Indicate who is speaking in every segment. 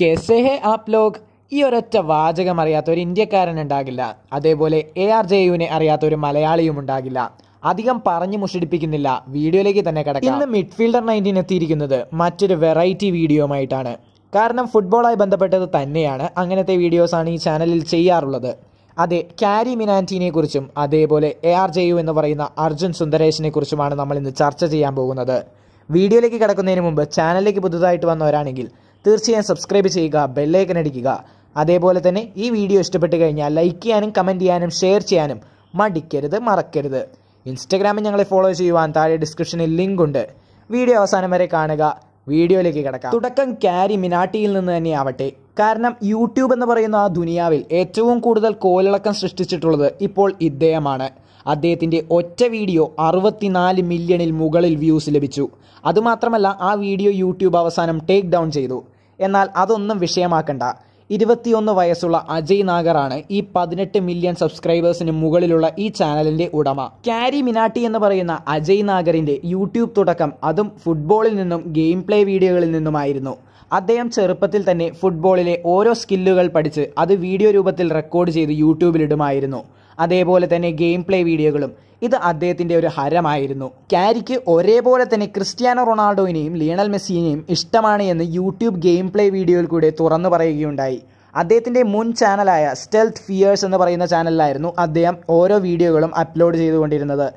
Speaker 1: കേസേ ഹേ app ലോക് ഈ ഒരൊറ്റ വാചകം അറിയാത്ത ഒരു ഇന്ത്യക്കാരൻ ഉണ്ടാകില്ല അതേപോലെ എ ആർ യുവിനെ അറിയാത്ത ഒരു മലയാളിയും ഉണ്ടാകില്ല അധികം പറഞ്ഞു മുഷടിപ്പിക്കുന്നില്ല വീഡിയോയിലേക്ക് തന്നെ കിടക്കും ഇന്ന് മിഡ്ഫീൽഡർ നയൻറ്റീൻ എത്തിയിരിക്കുന്നത് മറ്റൊരു വെറൈറ്റി വീഡിയോയുമായിട്ടാണ് കാരണം ഫുട്ബോളായി ബന്ധപ്പെട്ടത് തന്നെയാണ് അങ്ങനത്തെ വീഡിയോസാണ് ഈ ചാനലിൽ ചെയ്യാറുള്ളത് അതെ കാരി മിനാൻറ്റീനെ കുറിച്ചും അതേപോലെ എ ആർ യു എന്ന് പറയുന്ന അർജുൻ സുന്ദരേഷിനെ കുറിച്ചുമാണ് നമ്മൾ ഇന്ന് ചർച്ച ചെയ്യാൻ പോകുന്നത് വീഡിയോയിലേക്ക് കിടക്കുന്നതിന് മുമ്പ് ചാനലിലേക്ക് പുതുതായിട്ട് വന്നവരാണെങ്കിൽ തീർച്ചയായും സബ്സ്ക്രൈബ് ചെയ്യുക ബെല്ലൈക്കൻ അടിക്കുക അതേപോലെ തന്നെ ഈ വീഡിയോ ഇഷ്ടപ്പെട്ട് കഴിഞ്ഞാൽ ലൈക്ക് ചെയ്യാനും കമൻറ്റ് ചെയ്യാനും ഷെയർ ചെയ്യാനും മടിക്കരുത് മറക്കരുത് ഇൻസ്റ്റഗ്രാമിൽ ഞങ്ങളെ ഫോളോ ചെയ്യുവാൻ താഴെ ഡിസ്ക്രിപ്ഷനിൽ ലിങ്ക് ഉണ്ട് വീഡിയോ അവസാനം വരെ കാണുക വീഡിയോയിലേക്ക് കിടക്കാം തുടക്കം ക്യാരി മിനാട്ടിയിൽ നിന്ന് തന്നെയാവട്ടെ കാരണം യൂട്യൂബ് എന്ന് പറയുന്ന ആ ദുനിയാവിൽ ഏറ്റവും കൂടുതൽ കോലിളക്കം സൃഷ്ടിച്ചിട്ടുള്ളത് ഇപ്പോൾ ഇദ്ദേഹമാണ് അദ്ദേഹത്തിൻ്റെ ഒറ്റ വീഡിയോ അറുപത്തിനാല് മില്യണിൽ മുകളിൽ വ്യൂസ് ലഭിച്ചു അതുമാത്രമല്ല ആ വീഡിയോ യൂട്യൂബ് അവസാനം ടേക്ക് ഡൗൺ ചെയ്തു എന്നാൽ അതൊന്നും വിഷയമാക്കണ്ട ഇരുപത്തിയൊന്ന് വയസ്സുള്ള അജയ് നാഗറാണ് ഈ പതിനെട്ട് മില്യൺ സബ്സ്ക്രൈബേഴ്സിന് മുകളിലുള്ള ഈ ചാനലിന്റെ ഉടമ കാരി മിനാട്ടി എന്ന് പറയുന്ന അജയ് നാഗറിന്റെ യൂട്യൂബ് തുടക്കം അതും ഫുട്ബോളിൽ നിന്നും ഗെയിം പ്ലേ വീഡിയോകളിൽ നിന്നുമായിരുന്നു അദ്ദേഹം ചെറുപ്പത്തിൽ തന്നെ ഫുട്ബോളിലെ ഓരോ സ്കില്ലുകൾ പഠിച്ച് അത് വീഡിയോ രൂപത്തിൽ റെക്കോർഡ് ചെയ്ത് യൂട്യൂബിലിടുമായിരുന്നു അതേപോലെ തന്നെ ഗെയിം പ്ലേ വീഡിയോകളും ഇത് അദ്ദേഹത്തിൻ്റെ ഒരു ഹരമായിരുന്നു ക്യാരിക്ക് ഒരേപോലെ തന്നെ ക്രിസ്ത്യാനോ റൊണാൾഡോയിനെയും ലിയണൽ മെസ്സിനെയും ഇഷ്ടമാണ് എന്ന് യൂട്യൂബ് ഗെയിം പ്ലേ വീഡിയോയിൽ കൂടെ തുറന്നു പറയുകയുണ്ടായി അദ്ദേഹത്തിൻ്റെ മുൻ ചാനലായ സ്റ്റെൽത്ത് ഫിയേഴ്സ് എന്ന് പറയുന്ന ചാനലിലായിരുന്നു അദ്ദേഹം ഓരോ വീഡിയോകളും അപ്ലോഡ് ചെയ്തുകൊണ്ടിരുന്നത്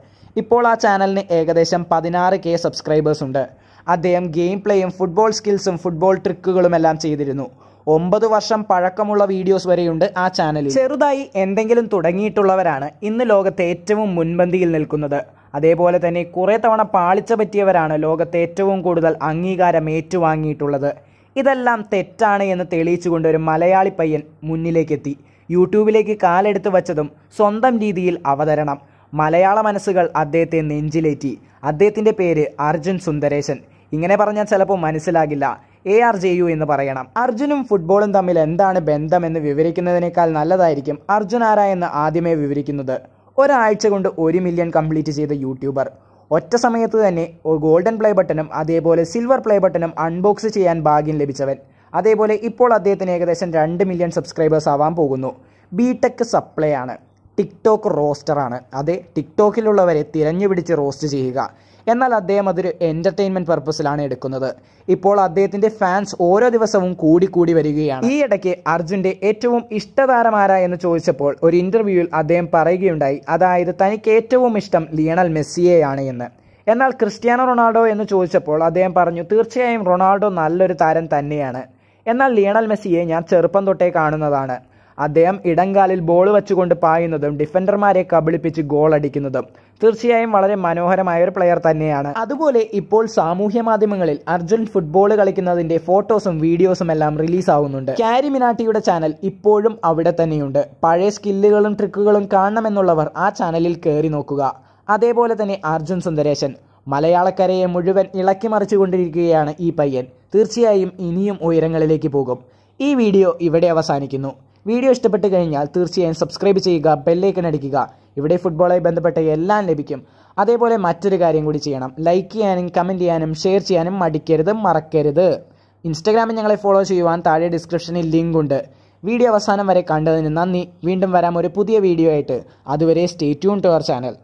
Speaker 1: ഇപ്പോൾ ആ ചാനലിന് ഏകദേശം പതിനാറ് കെ സബ്സ്ക്രൈബേഴ്സ് ഉണ്ട് അദ്ദേഹം ഗെയിം പ്ലേയും ഫുട്ബോൾ സ്കിൽസും ഫുട്ബോൾ ട്രിക്കുകളും എല്ലാം ചെയ്തിരുന്നു ഒമ്പത് വർഷം പഴക്കമുള്ള വീഡിയോസ് വരെയുണ്ട് ആ ചാനലിൽ ചെറുതായി എന്തെങ്കിലും തുടങ്ങിയിട്ടുള്ളവരാണ് ഇന്ന് ലോകത്തെ ഏറ്റവും മുൻപന്തിയിൽ നിൽക്കുന്നത് അതേപോലെ തന്നെ കുറേ തവണ പാളിച്ച പറ്റിയവരാണ് ലോകത്തെ ഏറ്റവും കൂടുതൽ അംഗീകാരം ഏറ്റുവാങ്ങിയിട്ടുള്ളത് ഇതെല്ലാം തെറ്റാണ് എന്ന് തെളിയിച്ചുകൊണ്ട് ഒരു മലയാളി പയ്യൻ മുന്നിലേക്കെത്തി യൂട്യൂബിലേക്ക് കാലെടുത്ത് വച്ചതും സ്വന്തം രീതിയിൽ അവതരണം മലയാള മനസ്സുകൾ അദ്ദേഹത്തെ നെഞ്ചിലേറ്റി അദ്ദേഹത്തിൻ്റെ പേര് അർജുൻ സുന്ദരേശൻ ഇങ്ങനെ പറഞ്ഞാൽ ചിലപ്പോൾ മനസ്സിലാകില്ല എ ആർ ജെ യു എന്ന് പറയണം അർജുനും ഫുട്ബോളും തമ്മിൽ എന്താണ് ബന്ധമെന്ന് വിവരിക്കുന്നതിനേക്കാൾ നല്ലതായിരിക്കും അർജുൻ ആരാ എന്ന് ആദ്യമേ വിവരിക്കുന്നത് ഒരാഴ്ച കൊണ്ട് ഒരു മില്യൺ കംപ്ലീറ്റ് ചെയ്ത യൂട്യൂബർ ഒറ്റ സമയത്ത് തന്നെ ഗോൾഡൻ പ്ലേ ബട്ടനും അതേപോലെ സിൽവർ പ്ലേ ബട്ടനും അൺബോക്സ് ചെയ്യാൻ ഭാഗ്യം ലഭിച്ചവൻ അതേപോലെ ഇപ്പോൾ അദ്ദേഹത്തിന് ഏകദേശം രണ്ട് മില്യൺ സബ്സ്ക്രൈബേഴ്സ് ആവാൻ പോകുന്നു ബി ടെക് സപ്ലൈ ആണ് ടിക്ടോക്ക് റോസ്റ്ററാണ് അതെ ടിക്ടോക്കിലുള്ളവരെ തിരഞ്ഞുപിടിച്ച് റോസ്റ്റ് ചെയ്യുക എന്നാൽ അദ്ദേഹം അതൊരു എൻ്റർടൈൻമെൻറ്റ് പർപ്പസിലാണ് എടുക്കുന്നത് ഇപ്പോൾ അദ്ദേഹത്തിൻ്റെ ഫാൻസ് ഓരോ ദിവസവും കൂടിക്കൂടി വരികയാണ് ഈ ഇടയ്ക്ക് അർജുൻ്റെ ഏറ്റവും ഇഷ്ടതാരമാര എന്ന് ചോദിച്ചപ്പോൾ ഒരു ഇൻ്റർവ്യൂവിൽ അദ്ദേഹം പറയുകയുണ്ടായി അതായത് തനിക്ക് ഏറ്റവും ഇഷ്ടം ലിയണൽ മെസ്സിയെയാണ് എന്ന് എന്നാൽ ക്രിസ്ത്യാനോ റൊണാൾഡോ എന്ന് ചോദിച്ചപ്പോൾ അദ്ദേഹം പറഞ്ഞു തീർച്ചയായും റൊണാൾഡോ നല്ലൊരു താരം തന്നെയാണ് എന്നാൽ ലിയണൽ മെസ്സിയെ ഞാൻ ചെറുപ്പം തൊട്ടേ കാണുന്നതാണ് അദ്ദേഹം ഇടങ്കാലിൽ ബോൾ വെച്ചുകൊണ്ട് പായുന്നതും ഡിഫൻഡർമാരെ കബളിപ്പിച്ച് ഗോൾ അടിക്കുന്നതും തീർച്ചയായും വളരെ മനോഹരമായ ഒരു പ്ലെയർ തന്നെയാണ് അതുപോലെ ഇപ്പോൾ സാമൂഹ്യ മാധ്യമങ്ങളിൽ അർജുൻ ഫുട്ബോൾ കളിക്കുന്നതിന്റെ ഫോട്ടോസും വീഡിയോസും എല്ലാം റിലീസ് ആവുന്നുണ്ട് ക്യാരി മിനാട്ടിയുടെ ചാനൽ ഇപ്പോഴും അവിടെ തന്നെയുണ്ട് പഴയ സ്കില്ലുകളും ട്രിക്കുകളും കാണണമെന്നുള്ളവർ ആ ചാനലിൽ കയറി നോക്കുക അതേപോലെ തന്നെ അർജുൻ സുന്ദരേശൻ മലയാളക്കരയെ മുഴുവൻ ഇളക്കി മറിച്ചുകൊണ്ടിരിക്കുകയാണ് ഈ പയ്യൻ തീർച്ചയായും ഇനിയും ഉയരങ്ങളിലേക്ക് പോകും ഈ വീഡിയോ ഇവിടെ അവസാനിക്കുന്നു വീഡിയോ ഇഷ്ടപ്പെട്ട് കഴിഞ്ഞാൽ തീർച്ചയായും സബ്സ്ക്രൈബ് ചെയ്യുക ബെല്ലൈക്കൺ അടിക്കുക ഇവിടെ ഫുട്ബോളായി ബന്ധപ്പെട്ട എല്ലാം ലഭിക്കും അതേപോലെ മറ്റൊരു കാര്യം കൂടി ചെയ്യണം ലൈക്ക് ചെയ്യാനും കമൻറ്റ് ചെയ്യാനും ഷെയർ ചെയ്യാനും മടിക്കരുത് മറക്കരുത് ഇൻസ്റ്റാഗ്രാമിൽ ഞങ്ങളെ ഫോളോ ചെയ്യുവാൻ താഴെ ഡിസ്ക്രിപ്ഷനിൽ ലിങ്ക് ഉണ്ട് വീഡിയോ അവസാനം വരെ കണ്ടതിന് നന്ദി വീണ്ടും വരാം ഒരു പുതിയ വീഡിയോ ആയിട്ട് അതുവരെ stay tune to our channel